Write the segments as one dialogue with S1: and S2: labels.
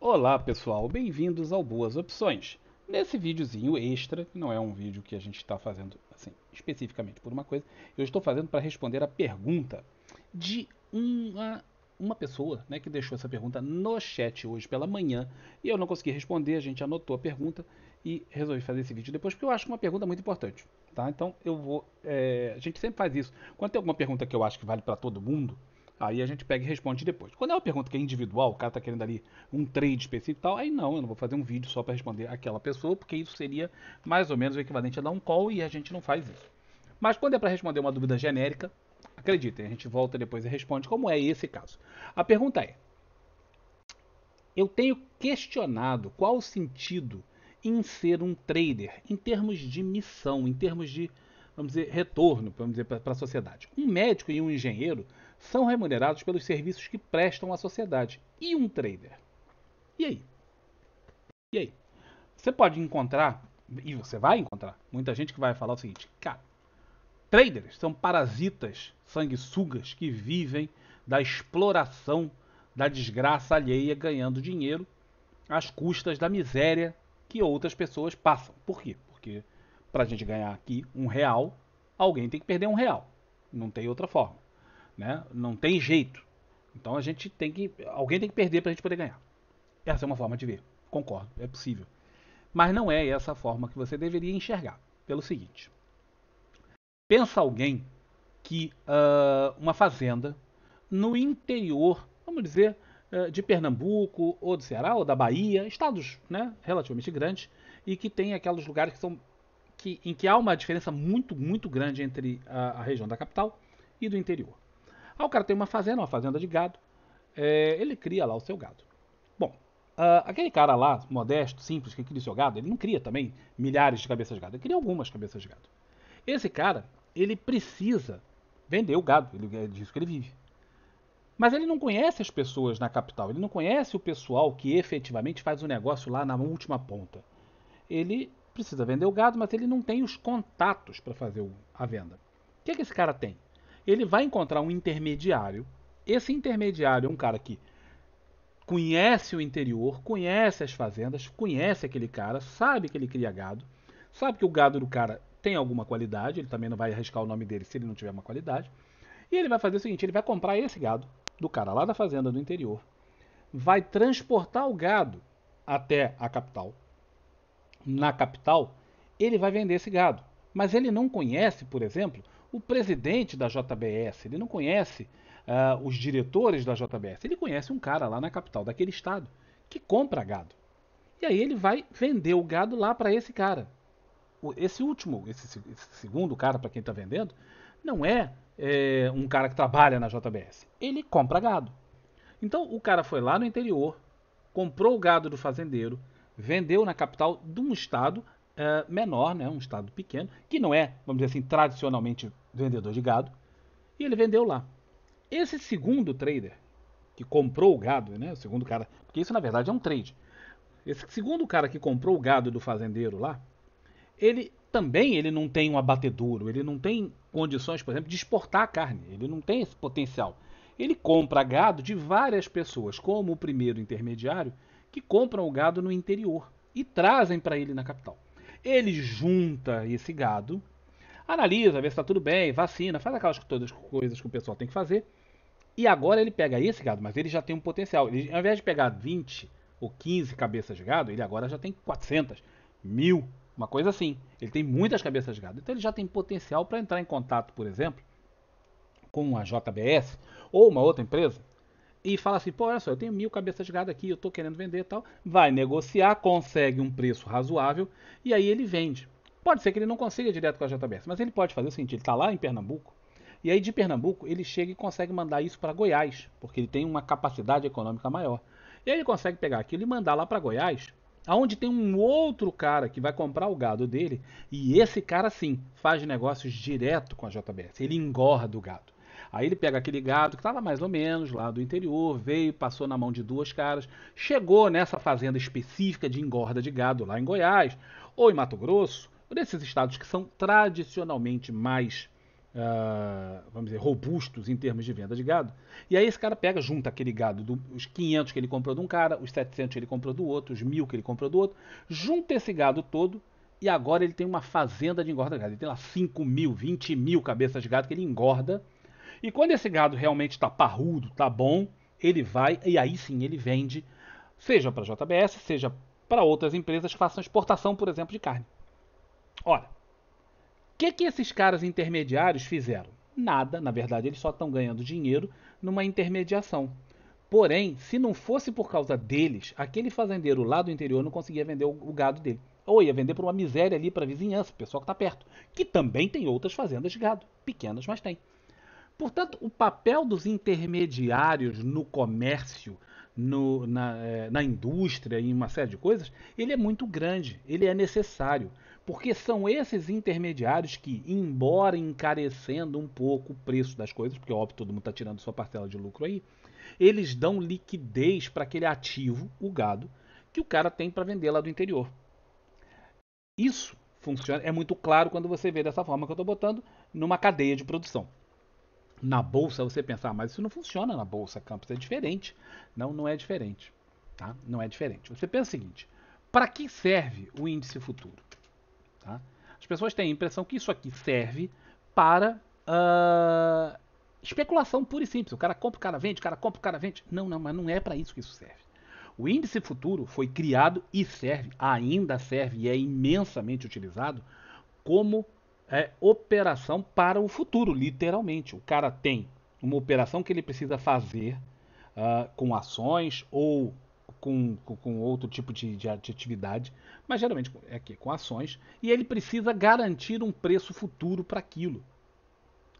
S1: Olá pessoal, bem-vindos ao Boas Opções. Nesse videozinho extra, não é um vídeo que a gente está fazendo assim, especificamente por uma coisa, eu estou fazendo para responder a pergunta de uma, uma pessoa né, que deixou essa pergunta no chat hoje pela manhã e eu não consegui responder, a gente anotou a pergunta e resolvi fazer esse vídeo depois porque eu acho uma pergunta muito importante. Tá? Então eu vou. É, a gente sempre faz isso. Quando tem alguma pergunta que eu acho que vale para todo mundo, Aí a gente pega e responde depois. Quando é uma pergunta que é individual, o cara está querendo ali um trade específico e tal, aí não, eu não vou fazer um vídeo só para responder aquela pessoa, porque isso seria mais ou menos o equivalente a dar um call e a gente não faz isso. Mas quando é para responder uma dúvida genérica, acreditem, a gente volta depois e responde como é esse caso. A pergunta é: Eu tenho questionado qual o sentido em ser um trader em termos de missão, em termos de, vamos dizer, retorno, vamos dizer, para a sociedade. Um médico e um engenheiro são remunerados pelos serviços que prestam à sociedade. E um trader? E aí? E aí? Você pode encontrar, e você vai encontrar, muita gente que vai falar o seguinte: cara, traders são parasitas, sanguessugas que vivem da exploração da desgraça alheia ganhando dinheiro às custas da miséria que outras pessoas passam. Por quê? Porque para a gente ganhar aqui um real, alguém tem que perder um real. Não tem outra forma. Né? Não tem jeito. Então a gente tem que. Alguém tem que perder para a gente poder ganhar. Essa é uma forma de ver. Concordo, é possível. Mas não é essa a forma que você deveria enxergar. Pelo seguinte: pensa alguém que uh, uma fazenda no interior, vamos dizer, uh, de Pernambuco ou do Ceará ou da Bahia, estados né, relativamente grandes, e que tem aqueles lugares que são que, em que há uma diferença muito, muito grande entre a, a região da capital e do interior. Ah, o cara tem uma fazenda, uma fazenda de gado. É, ele cria lá o seu gado. Bom, uh, aquele cara lá, modesto, simples, que cria o seu gado, ele não cria também milhares de cabeças de gado, ele cria algumas cabeças de gado. Esse cara, ele precisa vender o gado, ele, é disso que ele vive. Mas ele não conhece as pessoas na capital, ele não conhece o pessoal que efetivamente faz o negócio lá na última ponta. Ele precisa vender o gado, mas ele não tem os contatos para fazer a venda. O que, é que esse cara tem? ele vai encontrar um intermediário. Esse intermediário é um cara que conhece o interior, conhece as fazendas, conhece aquele cara, sabe que ele cria gado, sabe que o gado do cara tem alguma qualidade, ele também não vai arriscar o nome dele se ele não tiver uma qualidade. E ele vai fazer o seguinte: ele vai comprar esse gado do cara lá da fazenda do interior, vai transportar o gado até a capital. Na capital, ele vai vender esse gado. Mas ele não conhece, por exemplo, o presidente da JBS, ele não conhece uh, os diretores da JBS, ele conhece um cara lá na capital daquele estado que compra gado. E aí ele vai vender o gado lá para esse cara. Esse último, esse, esse segundo cara para quem está vendendo, não é, é um cara que trabalha na JBS. Ele compra gado. Então o cara foi lá no interior, comprou o gado do fazendeiro, vendeu na capital de um estado é, menor, né, um estado pequeno, que não é, vamos dizer assim, tradicionalmente vendedor de gado, e ele vendeu lá. Esse segundo trader que comprou o gado, né, o segundo cara, porque isso na verdade é um trade. Esse segundo cara que comprou o gado do fazendeiro lá, ele também ele não tem um abatedouro, ele não tem condições, por exemplo, de exportar a carne, ele não tem esse potencial. Ele compra gado de várias pessoas, como o primeiro intermediário, que compram o gado no interior e trazem para ele na capital. Ele junta esse gado, analisa, vê se está tudo bem, vacina, faz aquelas todas coisas que o pessoal tem que fazer. E agora ele pega esse gado, mas ele já tem um potencial. Ele, ao invés de pegar 20 ou 15 cabeças de gado, ele agora já tem 400, mil, uma coisa assim. Ele tem muitas cabeças de gado. Então ele já tem potencial para entrar em contato, por exemplo, com a JBS ou uma outra empresa e fala assim, pô, olha só, eu tenho mil cabeças de gado aqui, eu estou querendo vender e tal. Vai negociar, consegue um preço razoável e aí ele vende. Pode ser que ele não consiga direto com a JBS, mas ele pode fazer o seguinte, ele está lá em Pernambuco, e aí de Pernambuco ele chega e consegue mandar isso para Goiás, porque ele tem uma capacidade econômica maior. E aí ele consegue pegar aquilo e mandar lá para Goiás, aonde tem um outro cara que vai comprar o gado dele, e esse cara sim faz negócios direto com a JBS, ele engorda o gado. Aí ele pega aquele gado que estava tá mais ou menos lá do interior, veio, passou na mão de duas caras, chegou nessa fazenda específica de engorda de gado lá em Goiás ou em Mato Grosso, ou nesses estados que são tradicionalmente mais Uh, vamos dizer, robustos em termos de venda de gado. E aí esse cara pega, junta aquele gado, do, os 500 que ele comprou de um cara, os 700 que ele comprou do outro, os 1000 que ele comprou do outro, junta esse gado todo e agora ele tem uma fazenda de engorda de gado. Ele tem lá 5 mil, 20 mil cabeças de gado que ele engorda e quando esse gado realmente está parrudo, está bom, ele vai e aí sim ele vende, seja para a JBS, seja para outras empresas que façam exportação, por exemplo, de carne. Ora, o que, que esses caras intermediários fizeram? Nada, na verdade, eles só estão ganhando dinheiro numa intermediação. Porém, se não fosse por causa deles, aquele fazendeiro lá do interior não conseguia vender o, o gado dele. Ou ia vender por uma miséria ali para a vizinhança, o pessoal que está perto, que também tem outras fazendas de gado, pequenas, mas tem. Portanto, o papel dos intermediários no comércio, no, na, é, na indústria e uma série de coisas, ele é muito grande, ele é necessário. Porque são esses intermediários que, embora encarecendo um pouco o preço das coisas, porque óbvio todo mundo está tirando sua parcela de lucro aí, eles dão liquidez para aquele ativo, o gado, que o cara tem para vender lá do interior. Isso funciona, é muito claro quando você vê dessa forma que eu estou botando numa cadeia de produção na bolsa você pensar, ah, mas isso não funciona na bolsa, Campos, é diferente. Não, não é diferente, tá? Não é diferente. Você pensa o seguinte, para que serve o índice futuro? Tá? As pessoas têm a impressão que isso aqui serve para uh, especulação pura e simples. O cara compra, o cara vende, o cara compra, o cara vende. Não, não, mas não é para isso que isso serve. O índice futuro foi criado e serve, ainda serve e é imensamente utilizado como é, operação para o futuro, literalmente. O cara tem uma operação que ele precisa fazer uh, com ações ou com, com, com outro tipo de, de, atividade, mas geralmente é aqui, com ações, e ele precisa garantir um preço futuro para aquilo.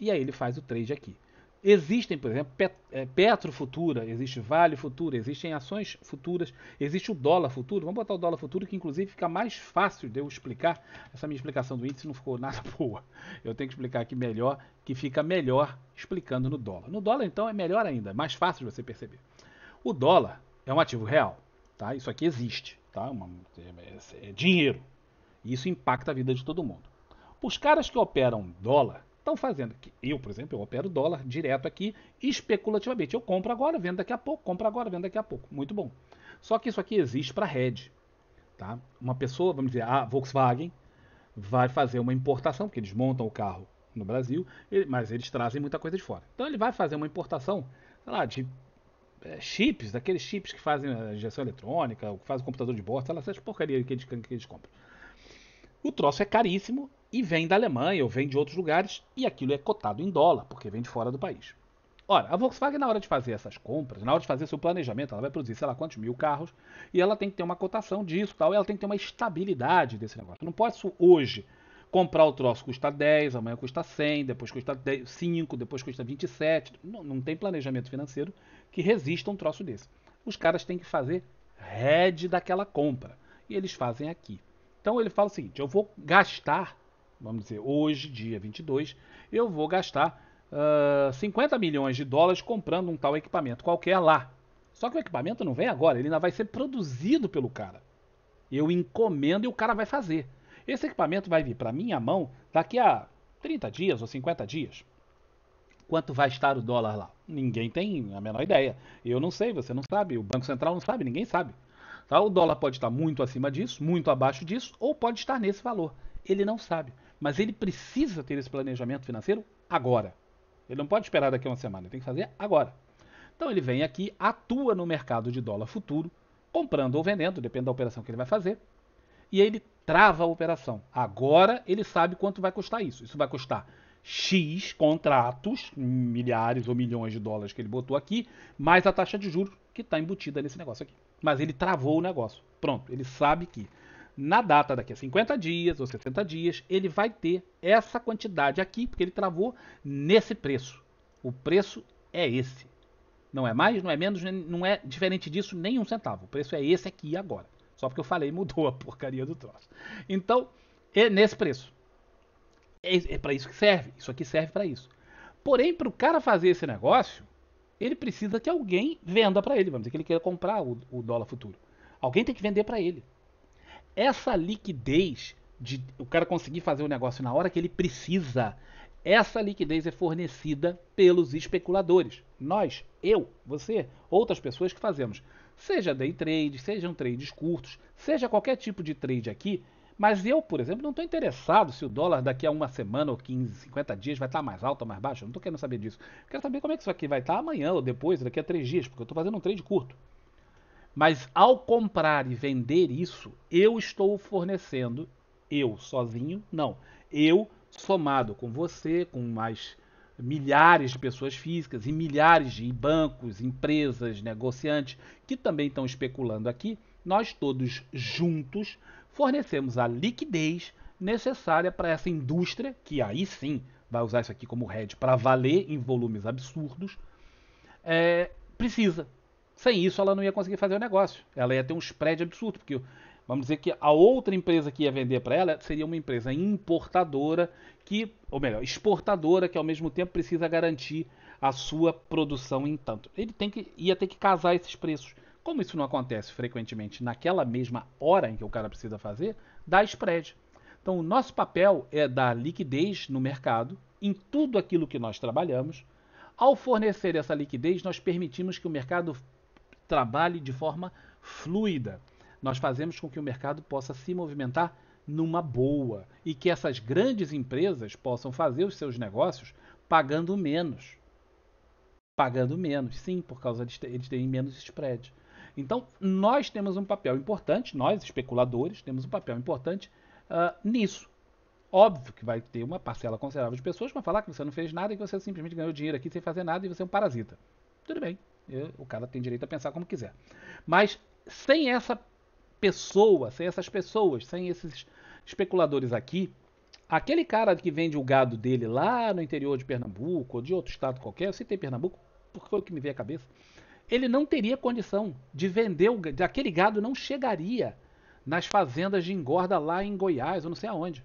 S1: E aí ele faz o trade aqui. Existem, por exemplo, é, Petro Futura, existe Vale Futura, existem ações futuras, existe o dólar futuro. Vamos botar o dólar futuro, que inclusive fica mais fácil de eu explicar. Essa minha explicação do índice não ficou nada boa. Eu tenho que explicar aqui melhor, que fica melhor explicando no dólar. No dólar, então, é melhor ainda, é mais fácil de você perceber. O dólar é um ativo real, tá? Isso aqui existe, tá? Uma, é, é, é dinheiro. Isso impacta a vida de todo mundo. Os caras que operam dólar estão fazendo. Que eu, por exemplo, eu opero dólar direto aqui especulativamente. Eu compro agora, vendo daqui a pouco, compro agora, vendo daqui a pouco. Muito bom. Só que isso aqui existe para hedge. Tá? Uma pessoa, vamos dizer, a Volkswagen vai fazer uma importação, porque eles montam o carro no Brasil, mas eles trazem muita coisa de fora. Então ele vai fazer uma importação, sei lá, de é, chips, daqueles chips que fazem a é, injeção eletrônica, que fazem o computador de bordo, sei lá, essas porcarias que eles, que eles compram. O troço é caríssimo e vem da Alemanha ou vem de outros lugares e aquilo é cotado em dólar, porque vem de fora do país. Ora, a Volkswagen, na hora de fazer essas compras, na hora de fazer seu planejamento, ela vai produzir sei lá quantos mil carros e ela tem que ter uma cotação disso tal, e ela tem que ter uma estabilidade desse negócio. Eu Não posso hoje comprar o troço custa 10, amanhã custa 100, depois custa 10, 5, depois custa 27. Não, não tem planejamento financeiro que resista a um troço desse. Os caras têm que fazer head daquela compra. E eles fazem aqui. Então ele fala o seguinte: eu vou gastar vamos dizer, hoje, dia 22, eu vou gastar uh, ah, 50 milhões de dólares comprando um tal equipamento qualquer lá. Só que o equipamento não vem agora, ele ainda vai ser produzido pelo cara. Eu encomendo e o cara vai fazer. Esse equipamento vai vir para minha mão daqui a 30 dias ou 50 dias. Quanto vai estar o dólar lá? Ninguém tem a menor ideia. Eu não sei, você não sabe, o Banco Central não sabe, ninguém sabe. Tá? O dólar pode estar muito acima disso, muito abaixo disso, ou pode estar nesse valor. Ele não sabe. Mas ele precisa ter esse planejamento financeiro agora. Ele não pode esperar daqui a uma semana, ele tem que fazer agora. Então ele vem aqui, atua no mercado de dólar futuro, comprando ou vendendo, depende da operação que ele vai fazer, e ele trava a operação. Agora ele sabe quanto vai custar isso. Isso vai custar X contratos, milhares ou milhões de dólares que ele botou aqui, mais a taxa de juros que está embutida nesse negócio aqui. Mas ele travou o negócio. Pronto, ele sabe que na data daqui a 50 dias ou 60 dias, ele vai ter essa quantidade aqui, porque ele travou nesse preço. O preço é esse. Não é mais, não é menos, não é diferente disso nem um centavo. O preço é esse aqui agora. Só porque eu falei, mudou a porcaria do troço. Então, é nesse preço. É, é para isso que serve. Isso aqui serve para isso. Porém, para o cara fazer esse negócio, ele precisa que alguém venda para ele. Vamos dizer que ele queira comprar o, o dólar futuro. Alguém tem que vender para ele essa liquidez de o cara conseguir fazer o negócio na hora que ele precisa, essa liquidez é fornecida pelos especuladores. Nós, eu, você, outras pessoas que fazemos. Seja day trade, sejam trades curtos, seja qualquer tipo de trade aqui. Mas eu, por exemplo, não estou interessado se o dólar daqui a uma semana ou 15, 50 dias vai estar tá mais alto ou mais baixo. Eu não estou querendo saber disso. Eu quero saber como é que isso aqui vai estar tá amanhã ou depois, daqui a três dias, porque eu estou fazendo um trade curto. Mas ao comprar e vender isso, eu estou fornecendo, eu sozinho, não, eu somado com você, com mais milhares de pessoas físicas e milhares de bancos, empresas, negociantes que também estão especulando aqui, nós todos juntos fornecemos a liquidez necessária para essa indústria, que aí sim vai usar isso aqui como head para valer em volumes absurdos, é, precisa. Sem isso, ela não ia conseguir fazer o negócio. Ela ia ter um spread absurdo, porque vamos dizer que a outra empresa que ia vender para ela seria uma empresa importadora que, ou melhor, exportadora que ao mesmo tempo precisa garantir a sua produção em tanto. Ele tem que ia ter que casar esses preços. Como isso não acontece frequentemente naquela mesma hora em que o cara precisa fazer, dá spread. Então, o nosso papel é dar liquidez no mercado em tudo aquilo que nós trabalhamos. Ao fornecer essa liquidez, nós permitimos que o mercado trabalhe de forma fluida. Nós fazemos com que o mercado possa se movimentar numa boa e que essas grandes empresas possam fazer os seus negócios pagando menos. Pagando menos, sim, por causa de eles terem menos spread. Então, nós temos um papel importante, nós especuladores temos um papel importante uh, nisso. Óbvio que vai ter uma parcela considerável de pessoas que vão falar que você não fez nada e que você simplesmente ganhou dinheiro aqui sem fazer nada e você é um parasita. Tudo bem, eu, o cara tem direito a pensar como quiser. Mas sem essa pessoa, sem essas pessoas, sem esses especuladores aqui, aquele cara que vende o gado dele lá no interior de Pernambuco ou de outro estado qualquer, eu citei Pernambuco porque foi o que me veio à cabeça, ele não teria condição de vender, o, de, aquele gado não chegaria nas fazendas de engorda lá em Goiás, ou não sei aonde.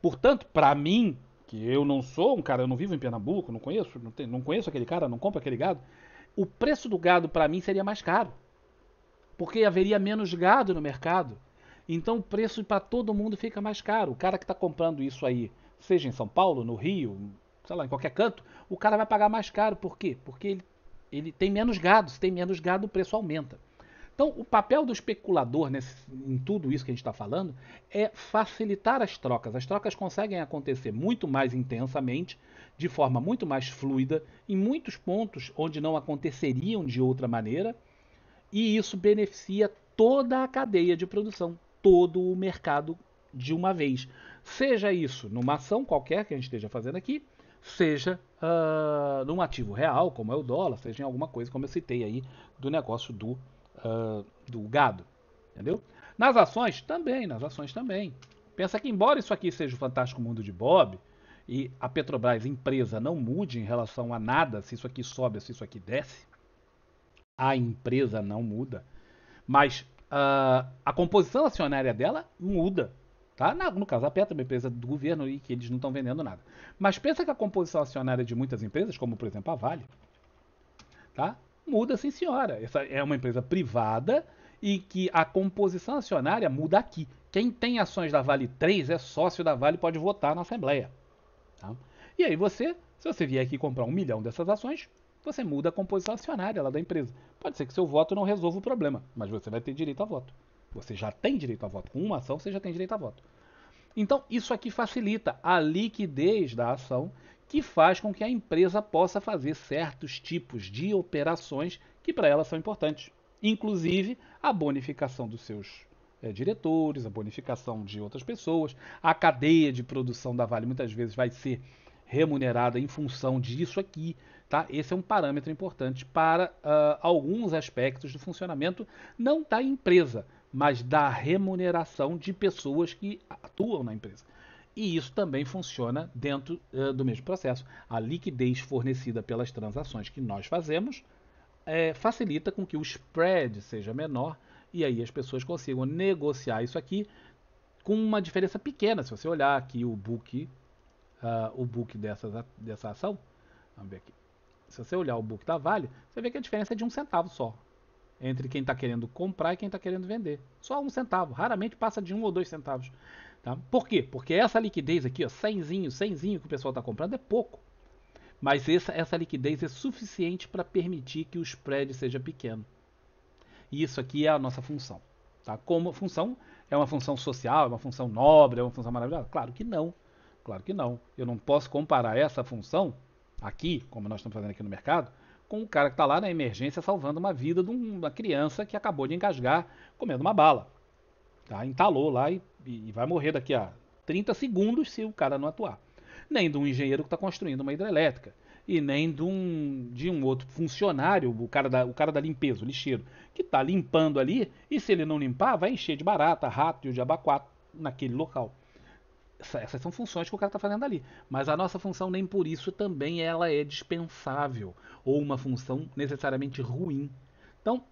S1: Portanto, para mim, que eu não sou um cara, eu não vivo em Pernambuco, não conheço, não, tem, não conheço aquele cara, não compro aquele gado, o preço do gado para mim seria mais caro, porque haveria menos gado no mercado. Então o preço para todo mundo fica mais caro. O cara que está comprando isso aí, seja em São Paulo, no Rio, sei lá, em qualquer canto, o cara vai pagar mais caro. Por quê? Porque ele, ele tem menos gado. Se tem menos gado, o preço aumenta. Então, o papel do especulador nesse, em tudo isso que a gente está falando é facilitar as trocas. As trocas conseguem acontecer muito mais intensamente, de forma muito mais fluida, em muitos pontos onde não aconteceriam de outra maneira, e isso beneficia toda a cadeia de produção, todo o mercado de uma vez. Seja isso numa ação qualquer que a gente esteja fazendo aqui, seja uh, num ativo real, como é o dólar, seja em alguma coisa, como eu citei aí, do negócio do ah, do gado. Entendeu? Nas ações também, nas ações também. Pensa que embora isso aqui seja o fantástico mundo de Bob e a Petrobras empresa não mude em relação a nada, se isso aqui sobe, se isso aqui desce, a empresa não muda, mas uh, a composição acionária dela muda. Tá? No caso, a Petro, uma empresa do governo e que eles não estão vendendo nada. Mas pensa que a composição acionária de muitas empresas, como por exemplo a Vale, tá? Muda, sim, senhora. Essa é uma empresa privada e que a composição acionária muda aqui. Quem tem ações da Vale 3 é sócio da Vale pode votar na Assembleia. Tá? E aí você, se você vier aqui comprar um milhão dessas ações, você muda a composição acionária lá da empresa. Pode ser que seu voto não resolva o problema, mas você vai ter direito a voto. Você já tem direito a voto. Com uma ação, você já tem direito a voto. Então, isso aqui facilita a liquidez da ação que faz com que a empresa possa fazer certos tipos de operações que para ela são importantes, inclusive a bonificação dos seus é, diretores, a bonificação de outras pessoas, a cadeia de produção da Vale muitas vezes vai ser remunerada em função disso aqui, tá? Esse é um parâmetro importante para uh, alguns aspectos do funcionamento não da empresa, mas da remuneração de pessoas que atuam na empresa. E isso também funciona dentro uh, do mesmo processo. A liquidez fornecida pelas transações que nós fazemos é, facilita com que o spread seja menor e aí as pessoas consigam negociar isso aqui com uma diferença pequena. Se você olhar aqui o book, uh, o book dessa, dessa ação, vamos ver aqui. Se você olhar o book da Vale, você vê que a diferença é de um centavo só entre quem está querendo comprar e quem está querendo vender. Só um centavo, raramente passa de um ou dois centavos. Tá? Por quê? Porque essa liquidez aqui, ó, 100zinho, 100zinho que o pessoal está comprando é pouco. Mas essa, essa liquidez é suficiente para permitir que o spread seja pequeno. E isso aqui é a nossa função. Tá? Como função, é uma função social, é uma função nobre, é uma função maravilhosa? Claro que não. Claro que não. Eu não posso comparar essa função aqui, como nós estamos fazendo aqui no mercado, com o cara que está lá na emergência salvando uma vida de uma criança que acabou de engasgar comendo uma bala. Tá? Entalou lá e, e vai morrer daqui a 30 segundos se o cara não atuar. Nem de um engenheiro que está construindo uma hidrelétrica. E nem de um, de um outro funcionário, o cara, da, o cara da limpeza, o lixeiro, que está limpando ali, e se ele não limpar, vai encher de barata, rato e o diabaquato naquele local. Essa, essas são funções que o cara está fazendo ali. Mas a nossa função, nem por isso, também ela é dispensável, ou uma função necessariamente ruim. Então,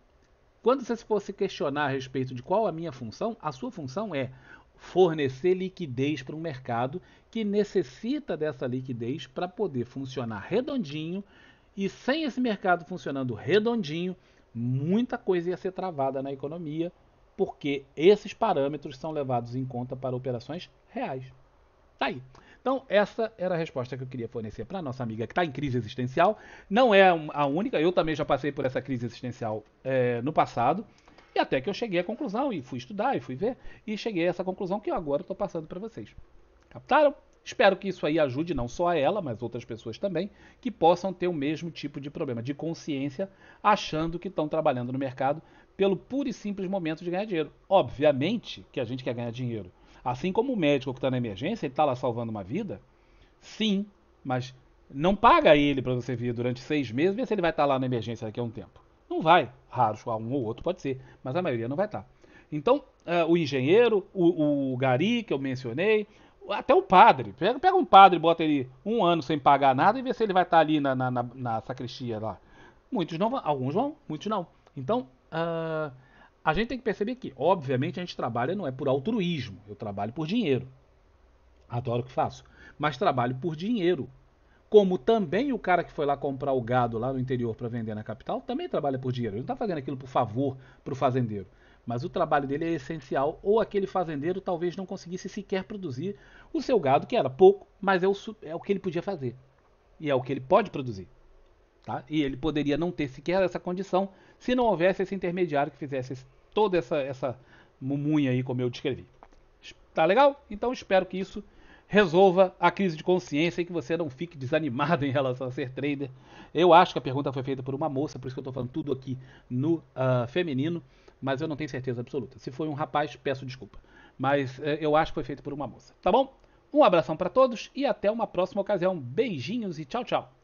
S1: quando você se fosse questionar a respeito de qual a minha função, a sua função é fornecer liquidez para um mercado que necessita dessa liquidez para poder funcionar redondinho. E sem esse mercado funcionando redondinho, muita coisa ia ser travada na economia, porque esses parâmetros são levados em conta para operações reais. Tá aí. Então, essa era a resposta que eu queria fornecer para nossa amiga que está em crise existencial. Não é a única, eu também já passei por essa crise existencial é, no passado. E até que eu cheguei à conclusão, e fui estudar, e fui ver, e cheguei a essa conclusão que eu agora estou passando para vocês. Captaram? Espero que isso aí ajude não só a ela, mas outras pessoas também, que possam ter o mesmo tipo de problema de consciência, achando que estão trabalhando no mercado pelo puro e simples momento de ganhar dinheiro. Obviamente que a gente quer ganhar dinheiro. Assim como o médico que está na emergência, ele está lá salvando uma vida. Sim, mas não paga ele para você vir durante seis meses, ver se ele vai estar tá lá na emergência daqui a um tempo. Não vai. Raros, um ou outro pode ser, mas a maioria não vai estar. Tá. Então, uh, o engenheiro, o, o, gari que eu mencionei, até o padre. Pega, pega, um padre, bota ele um ano sem pagar nada e vê se ele vai estar tá ali na, na, na, na, sacristia lá. Muitos não vão, alguns vão, muitos não. Então, uh, a gente tem que perceber que, obviamente, a gente trabalha não é por altruísmo, eu trabalho por dinheiro. Adoro o que faço, mas trabalho por dinheiro. Como também o cara que foi lá comprar o gado lá no interior para vender na capital também trabalha por dinheiro. Ele não está fazendo aquilo por favor para o fazendeiro. Mas o trabalho dele é essencial, ou aquele fazendeiro talvez não conseguisse sequer produzir o seu gado, que era pouco, mas é o, é o que ele podia fazer. E é o que ele pode produzir. Tá? E ele poderia não ter sequer essa condição se não houvesse esse intermediário que fizesse toda essa, essa mumunha aí, como eu descrevi. Tá legal? Então espero que isso resolva a crise de consciência e que você não fique desanimado em relação a ser trader. Eu acho que a pergunta foi feita por uma moça, por isso que eu estou falando tudo aqui no uh, feminino, mas eu não tenho certeza absoluta. Se foi um rapaz, peço desculpa. Mas uh, eu acho que foi feito por uma moça. Tá bom? Um abração para todos e até uma próxima ocasião. Beijinhos e tchau, tchau.